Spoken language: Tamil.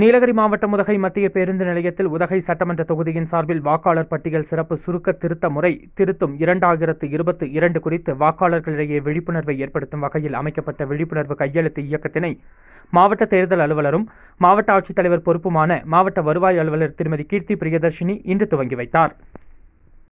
நீலகிரி மாவட்டம் உதகை மத்திய பேருந்து நிலையத்தில் உதகை சட்டமன்ற தொகுதியின் சார்பில் வாக்காளர் பட்டியல் சிறப்பு சுருக்க திருத்த முறை திருத்தும் இரண்டாயிரத்து இருபத்து இரண்டு குறித்து வாக்காளர்களிடையே விழிப்புணர்வை ஏற்படுத்தும் வகையில் அமைக்கப்பட்ட விழிப்புணர்வு கையெழுத்து இயக்கத்தினை மாவட்ட தேர்தல் அலுவலரும் மாவட்ட ஆட்சித்தலைவர் பொறுப்புமான மாவட்ட வருவாய் அலுவலர் திருமதி கீர்த்தி பிரியதர்ஷினி இன்று துவங்கி வைத்தார்